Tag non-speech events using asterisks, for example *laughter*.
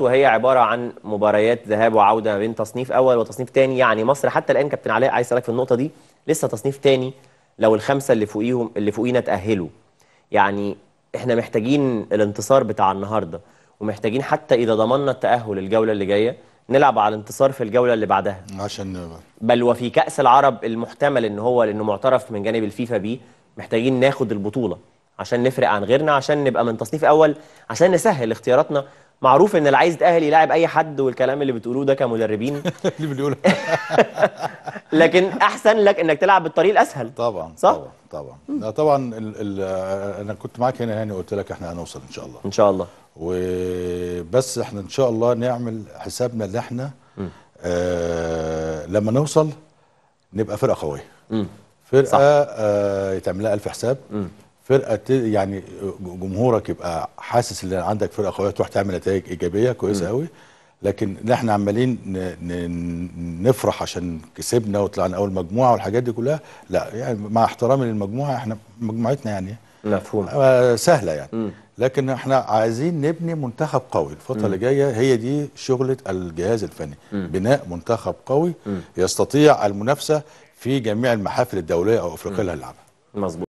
وهي عباره عن مباريات ذهاب وعوده ما بين تصنيف اول وتصنيف ثاني يعني مصر حتى الان كابتن علاء عايز اسالك في النقطه دي لسه تصنيف ثاني لو الخمسه اللي فوقيهم اللي فوقينا تاهلوا يعني احنا محتاجين الانتصار بتاع النهارده ومحتاجين حتى اذا ضمننا التاهل الجوله اللي جايه نلعب على الانتصار في الجوله اللي بعدها عشان بل وفي كاس العرب المحتمل ان هو لانه معترف من جانب الفيفا بيه محتاجين ناخد البطوله عشان نفرق عن غيرنا عشان نبقى من تصنيف اول عشان نسهل اختياراتنا معروف ان اللي عايز يتاهل يلاعب اي حد والكلام اللي بتقولوه ده كمدربين *laughs* اللي بنقوله *laughs* لكن احسن لك انك تلعب بالطريق الاسهل طبعا صح؟ طبعا طبعا لا طبعا الـ الـ انا كنت معاك هنا هاني قلت لك احنا هنوصل ان شاء الله ان شاء الله وبس احنا ان شاء الله نعمل حسابنا اللي احنا آه لما نوصل نبقى فرقه قويه فرقه آه يتعمل لها الف حساب م. فرقه يعني جمهورك يبقى حاسس ان عندك فرقه قويه تروح تعمل نتائج ايجابيه كويسه قوي لكن احنا عمالين نفرح عشان كسبنا وطلعنا اول مجموعه والحاجات دي كلها لا يعني مع احترامي للمجموعه احنا مجموعتنا يعني مفهوم آه، سهله يعني مم. لكن احنا عايزين نبني منتخب قوي الفتره اللي جايه هي دي شغله الجهاز الفني مم. بناء منتخب قوي مم. يستطيع المنافسه في جميع المحافل الدوليه او افريقيا اللي هنلعبها مظبوط